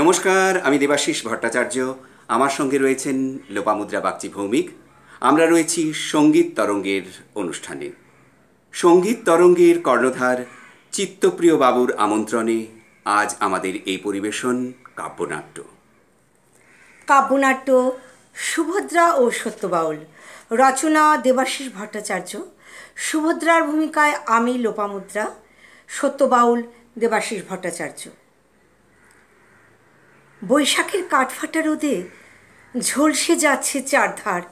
নমস্কার আমি দেবাশিস ভট্টাচার্য আমার সঙ্গে রয়েছেন লোপামুদ্রা বাগচি ভৌমিক আমরা রয়েছি সঙ্গীত তরঙ্গের অনুষ্ঠানে সঙ্গীত তরঙ্গের কর্ণধার চিত্তপ্রিয় বাবুর আমন্ত্রণে আজ আমাদের এই পরিবেশন কাব্যনাট্য কাব্যনাট্য সুভদ্রা ও সত্যবাউল রচনা দেবাশিস ভট্টাচার্য সুভদ্রার ভূমিকায় আমি লোপামুদ্রা সত্যবাউল দেবাশিস ভট্টাচার্য বৈশাখের কাঠফাটা রোদে ঝলসে যাচ্ছে চারধার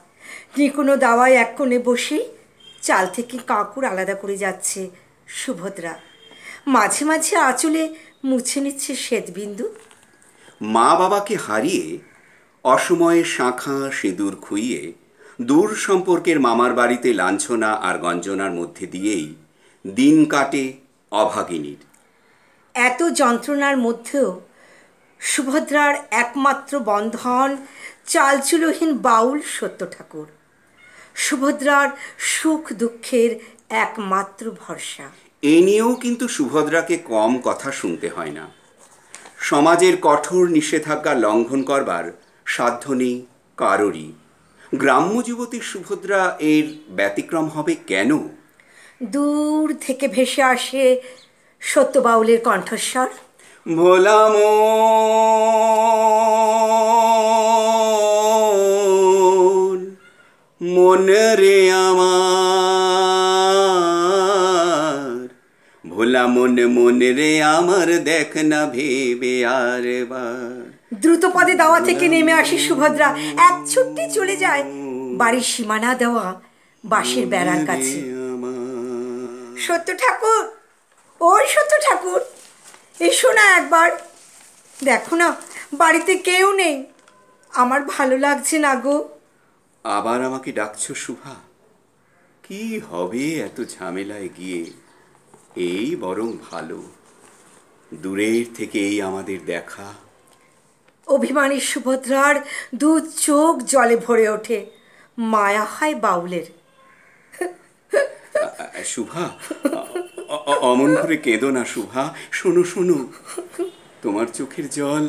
নিকোনো দাওয়ায় এক কোণে বসে চাল থেকে কাঁকুর আলাদা করে যাচ্ছে সুভদ্রা মাঝে মাঝে আঁচলে মুছে নিচ্ছে শ্বেতবিন্দু মা বাবাকে হারিয়ে অসময়ে শাঁখা সিঁদুর খুইয়ে দূর সম্পর্কের মামার বাড়িতে লাঞ্ছনা আর গঞ্জনার মধ্যে দিয়েই দিন কাটে অভাগিনীর এত যন্ত্রণার মধ্যেও সুভদ্রার একমাত্র বন্ধন চালচুলহীন বাউল সত্য ঠাকুর সুভদ্রার সুখ দুঃখের একমাত্র ভরসা এ নিয়েও কিন্তু সুভদ্রাকে কম কথা শুনতে হয় না সমাজের কঠোর নিষেধাজ্ঞা লঙ্ঘন করবার সাধ্য নেই কারোরই গ্রাম্য যুবতী সুভদ্রা এর ব্যতিক্রম হবে কেন দূর থেকে ভেসে আসে সত্য বাউলের কণ্ঠস্বর ভোলাম মন রে আমার ভোলা মন মন রে আমার দেখ না ভেবে আর দ্রুত পদে দাওয়া থেকে নেমে আসি সুভদ্রা এক ছুট্টি চলে যায় বাড়ির সীমানা দেওয়া বাঁশের বেড়ার কাছে সত্য ঠাকুর ওই সত্য ঠাকুর এসো না একবার দেখো না বাড়িতে কেউ নেই আমার ভালো লাগছে না গো আবার আমাকে ডাকছো শুভা কি হবে এত ঝামেলায় গিয়ে এই বরং ভালো দূরের থেকে এই আমাদের দেখা অভিমানী সুভদ্রার দু চোখ জলে ভরে ওঠে মায়া হয় বাউলের শুভা অমন করে কেঁদো না শুভা শোনো শোনো তোমার চোখের জল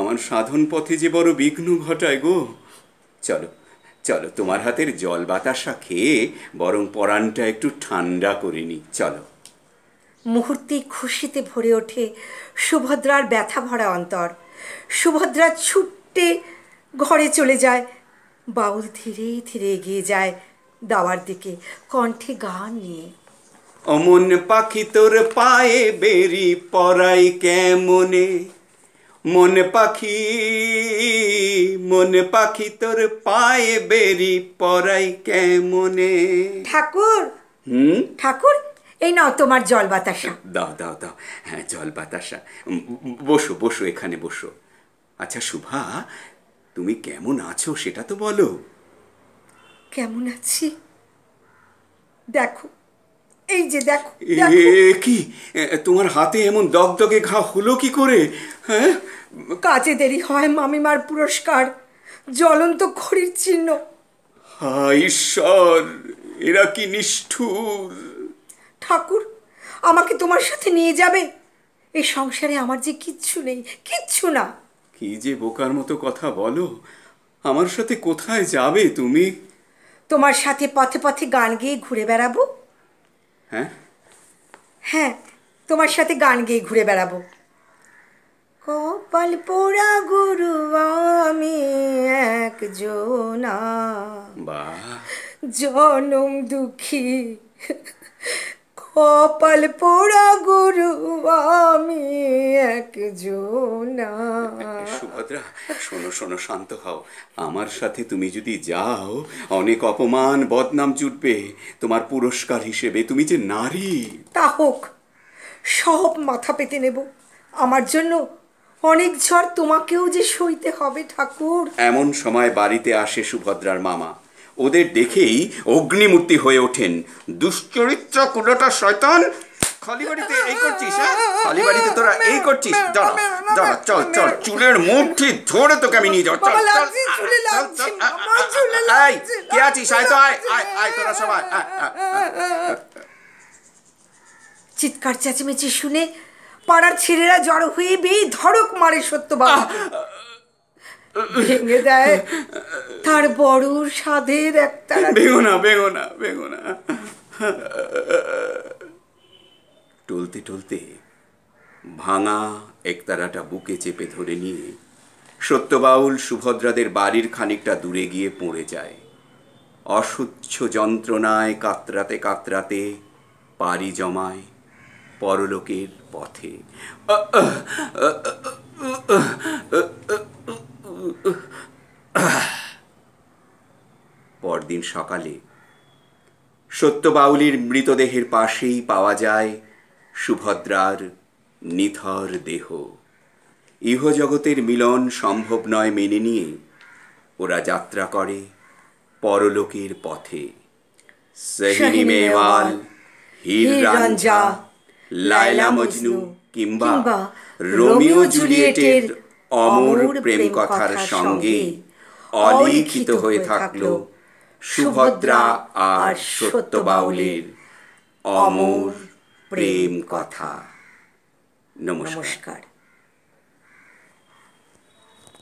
আমার সাধন পথে যে বড় বিঘ্ন ঘটায় গো চলো চলো তোমার হাতের জল বাতাসা খেয়ে বরং পরাণটা একটু ঠান্ডা করে নি চলো মুহূর্তে খুশিতে ভরে ওঠে সুভদ্রার ব্যথা ভরা অন্তর সুভদ্রা ছুটতে ঘরে চলে যায় বাউল ধীরে ধীরে এগিয়ে যায় দাওয়ার দিকে কণ্ঠে গান নিয়ে অমন পাখি তোর পায়ে বেরি পরাই কেমনে মন পাখি মন পাখি তোর পায়ে বেরি পরাই কেমনে ঠাকুর হুম ঠাকুর এই নাও তোমার জল বাতাসা দাও দাও দাও হ্যাঁ জল বাতাসা বসো বসো এখানে বসো আচ্ছা শুভা তুমি কেমন আছো সেটা তো বলো কেমন আছি দেখো এই যে দেখো কি তোমার হাতে এমন দগদগে ঘা হলো কি করে হ্যাঁ কাজে দেরি হয় মামিমার পুরস্কার জ্বলন্ত খড়ির চিহ্ন ঈশ্বর এরা কি নিষ্ঠুর ঠাকুর আমাকে তোমার সাথে নিয়ে যাবে এই সংসারে আমার যে কিচ্ছু নেই কিচ্ছু না কি যে বোকার মতো কথা বলো আমার সাথে কোথায় যাবে তুমি তোমার সাথে পথে পথে গান গেয়ে ঘুরে বেড়াবো হ্যাঁ হ্যাঁ তোমার সাথে গান গেয়ে ঘুরে বেড়াবো কপাল পোড়া গুরু আমি এক জোনা জনম দুঃখী কপাল পোড়া গুরু আমি এক জোনা সুভদ্রা শোনো শোনো শান্ত হও আমার সাথে তুমি যদি যাও অনেক অপমান বদনাম জুটবে তোমার পুরস্কার হিসেবে তুমি যে নারী তা হোক সব মাথা পেতে নেব আমার জন্য অনেক ঝড় তোমাকেও যে সইতে হবে ঠাকুর এমন সময় বাড়িতে আসে সুভদ্রার মামা ওদের দেখেই অগ্নিমূর্তি হয়ে ওঠেন দুশ্চরিত্র কুলোটা শয়তান খালি বাড়িতে এই করছিস হ্যাঁ? খালি বাড়িতে তোরা এই করছিস দাঁড়া দাঁড়া চল চল চুলের মুঠি ধরে তোকে আমি নিয়ে যাও চল চল আয় কে আছিস আয় তো আয় আয় আয় তোরা সবাই চিৎকার চেঁচেমেচি শুনে পাড়ার ছেলেরা জড়ো হয়ে বেই ধড়ক মারে সত্যবাবু ভেঙে দেয় তার বড় স্বাদের একটা ভেঙো না ভেঙো না ভেঙো না টলতে টলতে ভাঙা একতারাটা বুকে চেপে ধরে নিয়ে সত্যবাউল সুভদ্রাদের বাড়ির খানিকটা দূরে গিয়ে পড়ে যায় অসুচ্ছ যন্ত্রণায় কাতরাতে কাতরাতে পাড়ি জমায় পরলোকের পথে সকালে সত্যবাউলির মৃতদেহের পাশেই পাওয়া যায় সুভদ্রার নিথর দেহ ইহজগতের মিলন সম্ভব নয় মেনে নিয়ে ওরা যাত্রা করে পরলোকের পথে মেওয়াল লায়লা মজনু কিংবা রোমিও জুলিয়েটের অমর প্রেম কথার সঙ্গে অলিখিত হয়ে থাকলো সুভদ্রা আর বাউলের অমর প্রেম কথা নমস্কার